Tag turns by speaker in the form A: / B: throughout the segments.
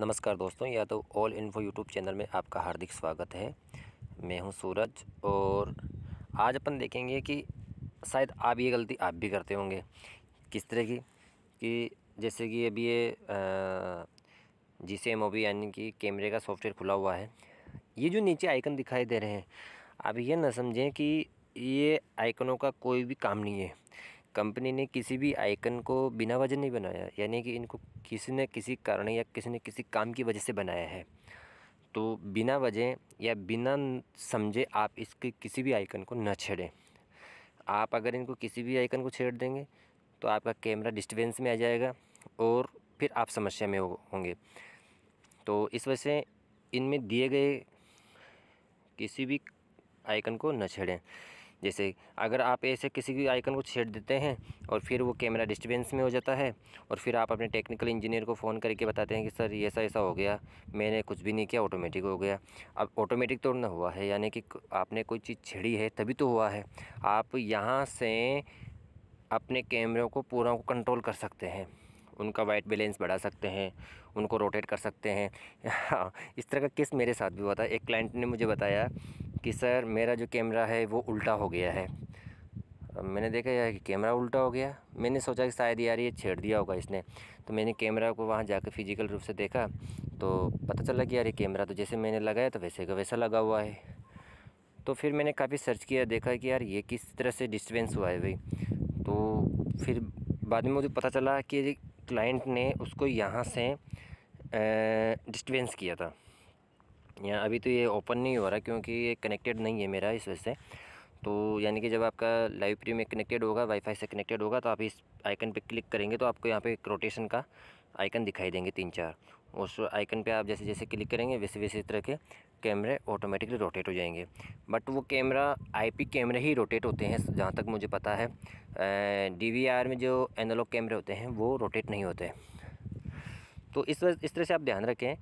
A: नमस्कार दोस्तों या तो ऑल इन्फो यूट्यूब चैनल में आपका हार्दिक स्वागत है मैं हूं सूरज और आज अपन देखेंगे कि शायद आप ये गलती आप भी करते होंगे किस तरह की कि जैसे कि अभी ये जी सी एम ओ बी यानी कि कैमरे का सॉफ्टवेयर खुला हुआ है ये जो नीचे आइकन दिखाई दे रहे हैं आप ये ना समझें कि ये आइकनों का कोई भी काम नहीं है कंपनी ने किसी भी आइकन को बिना वजह नहीं बनाया यानी कि इनको किसी ने किसी कारण या किसी ने किसी काम की वजह से बनाया है तो बिना वजह या बिना समझे आप इसके किसी भी आइकन को न छेड़ें आप अगर इनको किसी भी आइकन को छेड़ देंगे तो आपका कैमरा डिस्टर्बेंस में आ जाएगा और फिर आप समस्या में होंगे तो इस वजह से इनमें दिए गए किसी भी आइकन को न छेड़ें जैसे अगर आप ऐसे किसी भी आइकन को छेड़ देते हैं और फिर वो कैमरा डिस्टर्बेंस में हो जाता है और फिर आप अपने टेक्निकल इंजीनियर को फ़ोन करके बताते हैं कि सर ऐसा ऐसा हो गया मैंने कुछ भी नहीं किया ऑटोमेटिक हो गया अब ऑटोमेटिक तो ना हुआ है यानी कि आपने कोई चीज़ छेड़ी है तभी तो हुआ है आप यहाँ से अपने कैमरों को पूरा को कंट्रोल कर सकते हैं उनका वाइट बैलेंस बढ़ा सकते हैं उनको रोटेट कर सकते हैं हाँ, इस तरह का केस मेरे साथ भी हुआ था एक क्लाइंट ने मुझे बताया कि सर मेरा जो कैमरा है वो उल्टा हो गया है मैंने देखा यार कि कैमरा उल्टा हो गया मैंने सोचा कि शायद यार ये छेड़ दिया होगा इसने तो मैंने कैमरा को वहाँ जाकर फिजिकल रूप से देखा तो पता चला कि यार ये कैमरा तो जैसे मैंने लगाया तो वैसे का वैसा लगा हुआ है तो फिर मैंने काफ़ी सर्च किया देखा कि यार ये किस तरह से डिस्टर्बेंस हुआ है भाई तो फिर बाद में मुझे पता चला कि क्लाइंट ने उसको यहाँ से डिस्टर्बेंस किया था या अभी तो ये ओपन नहीं हो रहा क्योंकि ये कनेक्टेड नहीं है मेरा इस वजह से तो यानी कि जब आपका लाइव प्री में कनेक्टेड होगा वाईफाई से कनेक्टेड होगा तो आप इस आइकन पे क्लिक करेंगे तो आपको यहाँ पे एक रोटेशन का आइकन दिखाई देंगे तीन चार उस आइकन पे आप जैसे जैसे क्लिक करेंगे वैसे वैसे तरह के कैमरे ऑटोमेटिकली रोटेट हो जाएंगे बट वो कैमरा आईपी कैमरे ही रोटेट होते हैं जहाँ तक मुझे पता है डीवीआर में जो एनालॉग कैमरे होते हैं वो रोटेट नहीं होते तो इस वजह इस तरह से आप ध्यान रखें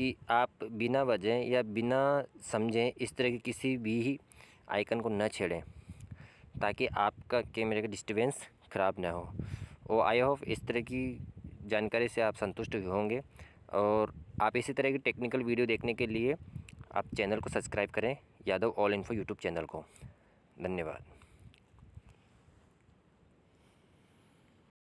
A: कि आप बिना वजह या बिना समझें इस तरह के किसी भी आइकन को न छेड़ें ताकि आपका कैमरे का डिस्टर्बेंस ख़राब ना हो और आई होप इस तरह की जानकारी से आप संतुष्ट होंगे और आप इसी तरह की टेक्निकल वीडियो देखने के लिए आप चैनल को सब्सक्राइब करें Yadav all info YouTube channel को धन्यवाद